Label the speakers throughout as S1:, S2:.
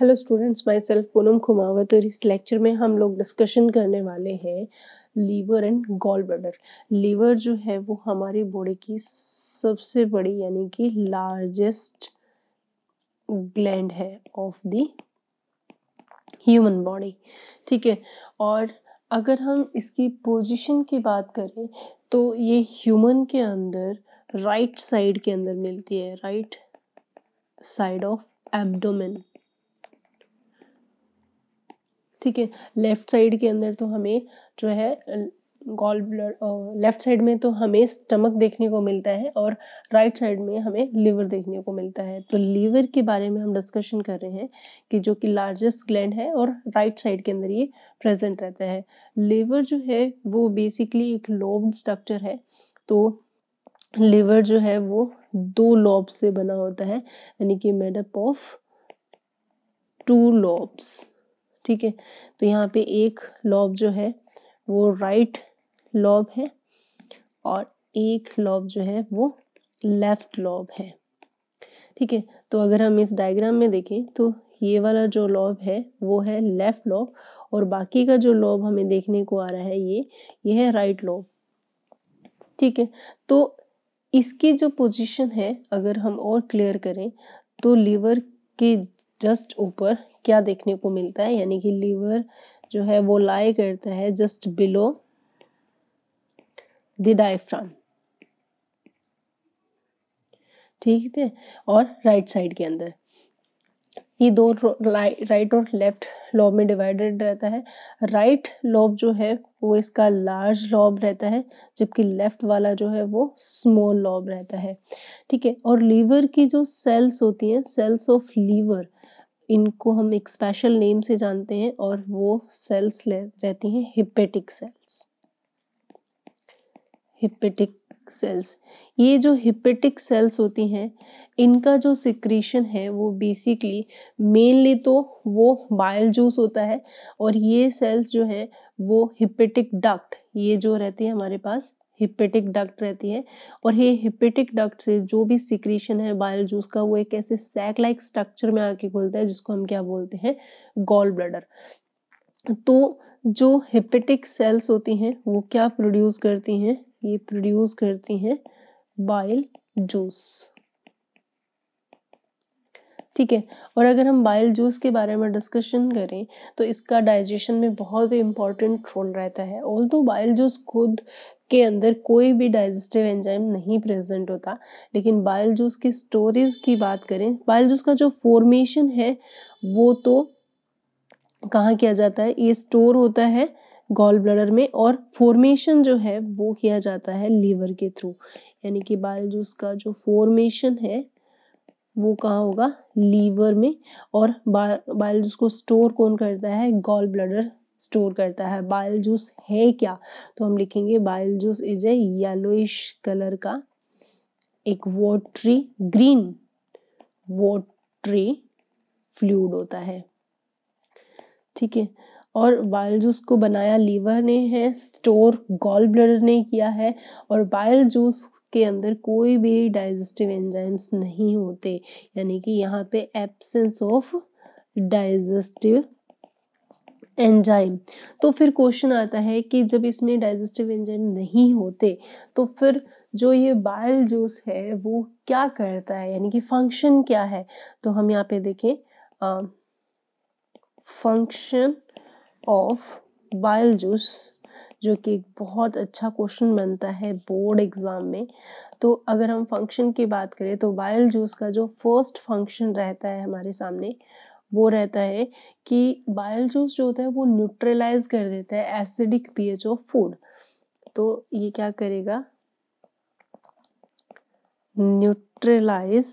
S1: hello students myself Poonam Khumawat और इस lecture में हम लोग डिस्कशन करने वाले हैं liver and gall bladder liver जो है वो हमारी बॉडी की सबसे बड़ी यानी कि लार्जेस्ट ग्लैंड है ऑफ द ह्यूमन बॉडी ठीक है और अगर हम इसकी पोजीशन की बात करें तो ये ह्यूमन के अंदर राइट right साइड के अंदर मिलती है राइट साइड ऑफ एब्डोमेन ठीक है लेफ़्ट साइड के अंदर तो हमें जो है गॉल ब्लड लेफ़्ट साइड में तो हमें स्टमक देखने को मिलता है और राइट right साइड में हमें लीवर देखने को मिलता है तो लीवर के बारे में हम डिस्कशन कर रहे हैं कि जो कि लार्जेस्ट ग्लैंड है और राइट right साइड के अंदर ये प्रेजेंट रहता है लीवर जो है वो बेसिकली एक लोब्ड स्ट्रक्चर है तो लीवर जो है वो दो लॉब से बना होता है यानी कि मेडअप ऑफ टू लॉब्स ठीक है तो यहाँ पे एक लॉब जो है वो राइट लॉब है और एक लॉब जो है वो लेफ्ट लॉब है ठीक है तो अगर हम इस डायग्राम में देखें तो ये वाला जो लॉब है वो है लेफ्ट लॉब और बाकी का जो लॉब हमें देखने को आ रहा है ये ये है राइट लॉब ठीक है तो इसकी जो पोजीशन है अगर हम और क्लियर करें तो लीवर के जस्ट ऊपर क्या देखने को मिलता है यानी कि लीवर जो है वो लाई करता है जस्ट बिलो द डायफ्राम ठीक है और राइट साइड के अंदर ये दो राइट और लेफ्ट लॉब में डिवाइडेड रहता है राइट लॉब जो है वो इसका लार्ज लॉब रहता है जबकि लेफ्ट वाला जो है वो स्मॉल लॉब रहता है ठीक है और लीवर की जो सेल्स होती हैं सेल्स ऑफ लीवर इनको हम एक स्पेशल नेम से जानते हैं और वो सेल्स रहती हैं हिपेटिक सेल्स हिपेटिक सेल्स ये जो हिपेटिक सेल्स होती हैं इनका जो सिक्रीशन है वो बेसिकली मेनली तो वो बायल जूस होता है और ये सेल्स जो हैं वो हिपेटिक डक्ट ये जो रहते हैं हमारे पास हिपेटिक डक्ट रहती है और ये हिपेटिक डक्ट से जो भी सिक्रीशन है बाइल जूस का वो एक ऐसे सैक लाइक स्ट्रक्चर में आके खुलता है जिसको हम क्या बोलते हैं गॉल ब्लडर तो जो हिपेटिक सेल्स होती हैं वो क्या प्रोड्यूस करती हैं ये प्रोड्यूस करती हैं बाइल जूस ठीक है और अगर हम बाइल जूस के बारे में डिस्कशन करें तो इसका डाइजेशन में बहुत ही इम्पॉर्टेंट रोल रहता है ऑल तो बाइल जूस खुद के अंदर कोई भी डाइजेस्टिव एंजाइम नहीं प्रेजेंट होता लेकिन बाइल जूस की स्टोरेज की बात करें बाइल जूस का जो फॉर्मेशन है वो तो कहाँ किया जाता है ये स्टोर होता है गॉल ब्लडर में और फॉर्मेशन जो है वो किया जाता है लीवर के थ्रू यानी कि बाइल जूस का जो फॉर्मेशन है वो कहाँ होगा लीवर में और बा, बाइल जूस को स्टोर कौन करता है गॉल ब्लडर स्टोर करता है बाइल जूस है क्या तो हम लिखेंगे bile juice is a yellowish colour का एक वोट्री ग्रीन वोट्री फ्लूड होता है ठीक है और बाइल जूस को बनाया लीवर ने है स्टोर गॉल ब्लडर ने किया है और बाइल जूस के अंदर कोई भी डाइजेस्टिव एंजाइम्स नहीं होते यानी कि यहाँ पे एब्सेंस ऑफ डाइजेस्टिव एंजाइम तो फिर क्वेश्चन आता है कि जब इसमें डाइजेस्टिव एंजाइम नहीं होते तो फिर जो ये बाइल जूस है वो क्या करता है यानी कि फंक्शन क्या है तो हम यहाँ पे देखें फंक्शन ऑफ बाइल जूस जो कि एक बहुत अच्छा क्वेश्चन बनता है बोर्ड एग्ज़ाम में तो अगर हम फंक्शन की बात करें तो बाइल जूस का जो फर्स्ट फंक्शन रहता है हमारे सामने वो रहता है कि बायल जूस जो होता है वो न्यूट्रलाइज कर देता है एसिडिक पीएच ऑफ फूड तो ये क्या करेगा neutralize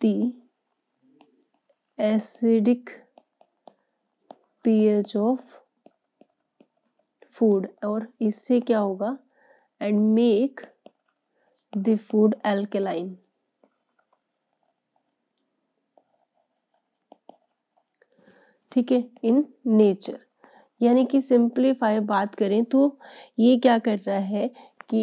S1: the acidic pH of food और इससे क्या होगा and make the food alkaline ठीक है इन नेचर यानी कि सिंप्लीफाई बात करें तो ये क्या कर रहा है कि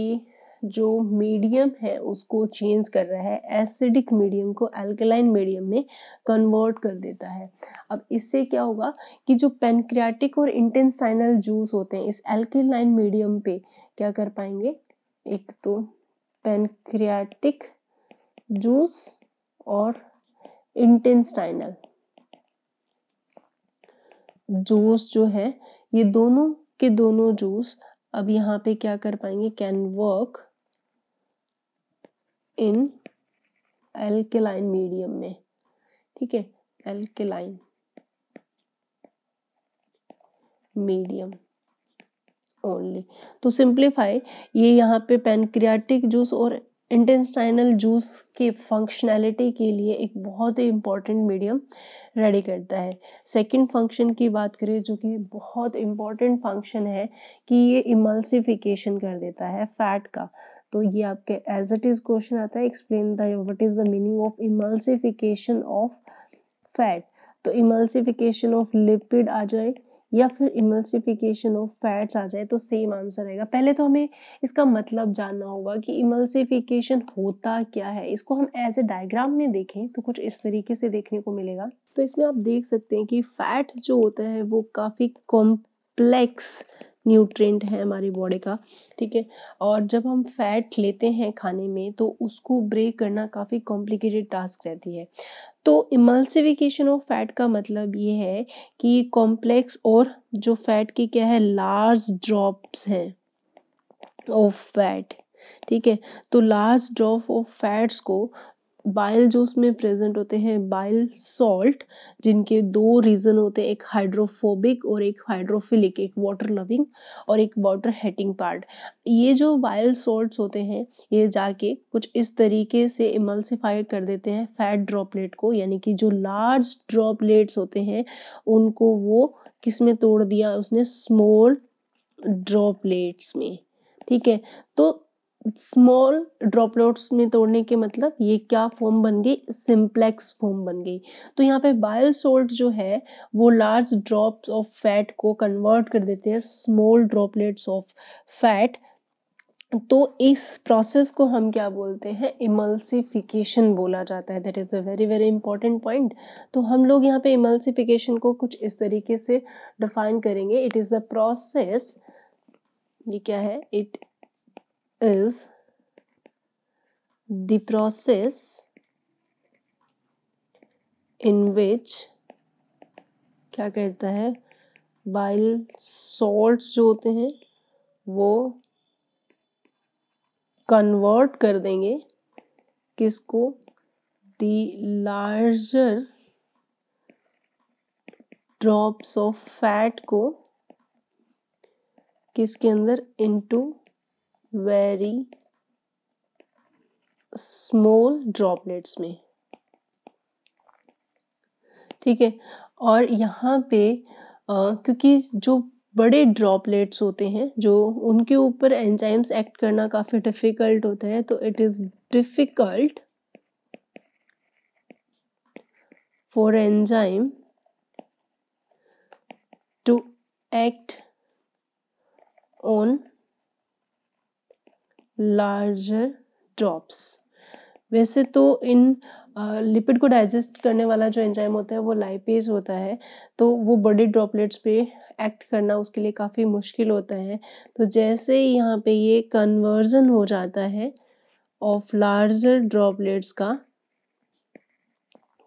S1: जो मीडियम है उसको चेंज कर रहा है एसिडिक मीडियम को एल्कलाइन मीडियम में कन्वर्ट कर देता है अब इससे क्या होगा कि जो पेनक्रियाटिक और इंटेंसाइनल जूस होते हैं इस एल्कलाइन मीडियम पे क्या कर पाएंगे एक तो पेनक्रियाटिक जूस और इंटेंसटाइनल जूस जो है ये दोनों के दोनों जूस अब यहाँ पे क्या कर पाएंगे can work in alkaline medium में ठीक है एल्केलाइन मीडियम ओनली तो सिंप्लीफाई ये यहाँ पे पेनक्रियाटिक जूस और इंटेस्टाइनल जूस के फंक्शनैलिटी के लिए एक बहुत ही इम्पॉर्टेंट मीडियम रेडी करता है सेकंड फंक्शन की बात करें जो कि बहुत इम्पॉर्टेंट फंक्शन है कि ये इमल्सिफिकेशन कर देता है फैट का तो ये आपके एज इट इज़ क्वेश्चन आता है explain the what is the meaning of emulsification of fat तो इमल्सिफिकेशन ऑफ लिपिड आ जाए या फिर इमल्सिफिकेशन ऑफ फैट्स आ जाए तो सेम आंसर रहेगा पहले तो हमें इसका मतलब जानना होगा कि इमल्सिफिकेशन होता क्या है इसको हम एज ए डायग्राम में देखें तो कुछ इस तरीके से देखने को मिलेगा तो इसमें आप देख सकते हैं कि फैट जो होता है वो काफ़ी कॉम्प्लेक्स न्यूट्रेंट है हमारी बॉडी का ठीक है और जब हम फैट लेते हैं खाने में तो उसको ब्रेक करना काफ़ी कॉम्प्लिकेटेड टास्क रहती है तो इमल्सिफिकेशन ऑफ फैट का मतलब ये है कि कॉम्प्लेक्स और जो फैट की क्या है लार्ज ड्रॉप्स हैं ऑफ फैट ठीक है तो लार्ज ड्रॉप ऑफ फैट्स को बाइल जूस में प्रेजेंट होते हैं बाइल सॉल्ट जिनके दो रीज़न होते हैं एक हाइड्रोफोबिक और एक हाइड्रोफिलिक एक वाटर लविंग और एक वाटर हेटिंग पार्ट ये जो बाइल सॉल्ट्स होते हैं ये जाके कुछ इस तरीके से इमल्सिफाई कर देते हैं फैट ड्रॉपलेट को यानी कि जो लार्ज ड्रॉपलेट्स होते हैं उनको वो किस में तोड़ दिया उसने स्मॉल ड्रॉपलेट्स में ठीक है तो स्मॉल ड्रॉपलेट्स में तोड़ने के मतलब ये क्या फॉर्म बन गई सिंप्लेक्स फॉर्म बन गई तो यहाँ पे बायल सोल्ट जो है वो लार्ज ड्रॉप्स ऑफ फैट को कन्वर्ट कर देते हैं स्मॉल ड्रॉपलेट्स ऑफ फैट तो इस प्रोसेस को हम क्या बोलते हैं इमल्सिफिकेशन बोला जाता है that is a very very important point तो हम लोग यहाँ पे इमल्सिफिकेशन को कुछ इस तरीके से डिफाइन करेंगे इट इज़ द प्रोसेस ये क्या है it is the process in which क्या कहता है बाइल सॉल्ट्स जो होते हैं वो कन्वर्ट कर देंगे किसको the larger drops of fat को किसके अंदर इनटू वेरी स्मॉल ड्रॉपलेट्स में ठीक है और यहाँ पे आ, क्योंकि जो बड़े ड्रॉपलेट्स होते हैं जो उनके ऊपर एंजाइम्स एक्ट करना काफ़ी डिफ़िकल्ट होता है तो it is difficult for enzyme to act on larger drops वैसे तो इन लिपिड को डाइजेस्ट करने वाला जो एंजाइम होता है वो लाइपेज होता है तो वो बड़े ड्रॉपलेट्स पे एक्ट करना उसके लिए काफ़ी मुश्किल होता है तो जैसे ही यहाँ पे ये कन्वर्जन हो जाता है ऑफ लार्जर ड्रॉपलेट्स का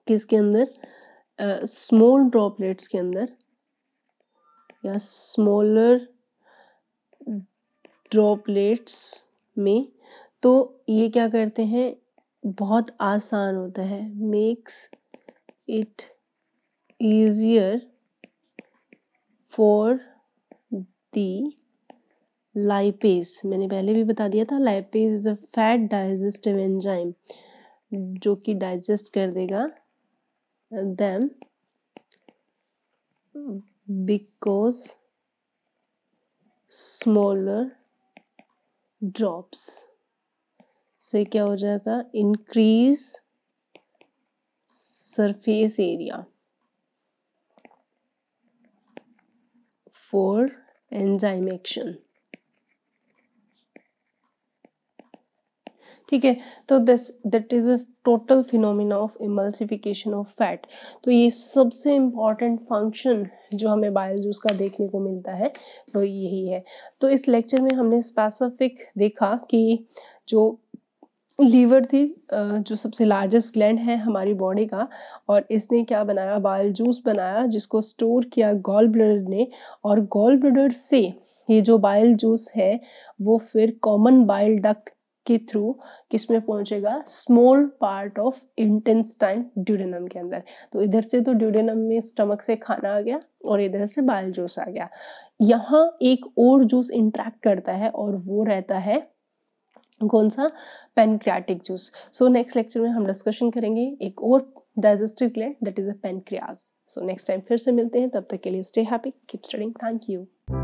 S1: किसके अंदर स्मॉल uh, ड्रॉपलेट्स के अंदर या स्मॉलर ड्रॉपलेट्स में तो ये क्या करते हैं बहुत आसान होता है makes it easier for the lipase मैंने पहले भी बता दिया था lipase is a fat digestive enzyme जो कि डाइजेस्ट कर देगा देम बिकॉज स्मॉलर ड्रॉप्स से क्या हो जाएगा increase surface area for enzyme action ठीक है तो this that is a total phenomena of emulsification of fat तो ये सबसे इम्पॉर्टेंट फंक्शन जो हमें बायल जूस का देखने को मिलता है वो यही है तो इस लेक्चर में हमने स्पेसिफिक देखा कि जो लीवर थी जो सबसे लार्जेस्ट ग्लैंड है हमारी बॉडी का और इसने क्या बनाया बायल जूस बनाया जिसको स्टोर किया गॉल ब्लडर ने और गॉल ब्लडर से ये जो बाइल जूस है वो फिर कॉमन बाइल डक्ट के थ्रू किस में पहुंचेगा small part of intestine duodenum के अंदर तो इधर से तो ड्यूडेनम में स्टमक से खाना आ गया और इधर से बाल जूस आ गया यहाँ एक और जूस इंट्रैक्ट करता है और वो रहता है कौन सा pancreatic juice so next lecture में हम डिस्कशन करेंगे एक और digestive gland that is a pancreas so next time फिर से मिलते हैं तब तक के लिए stay happy keep studying thank you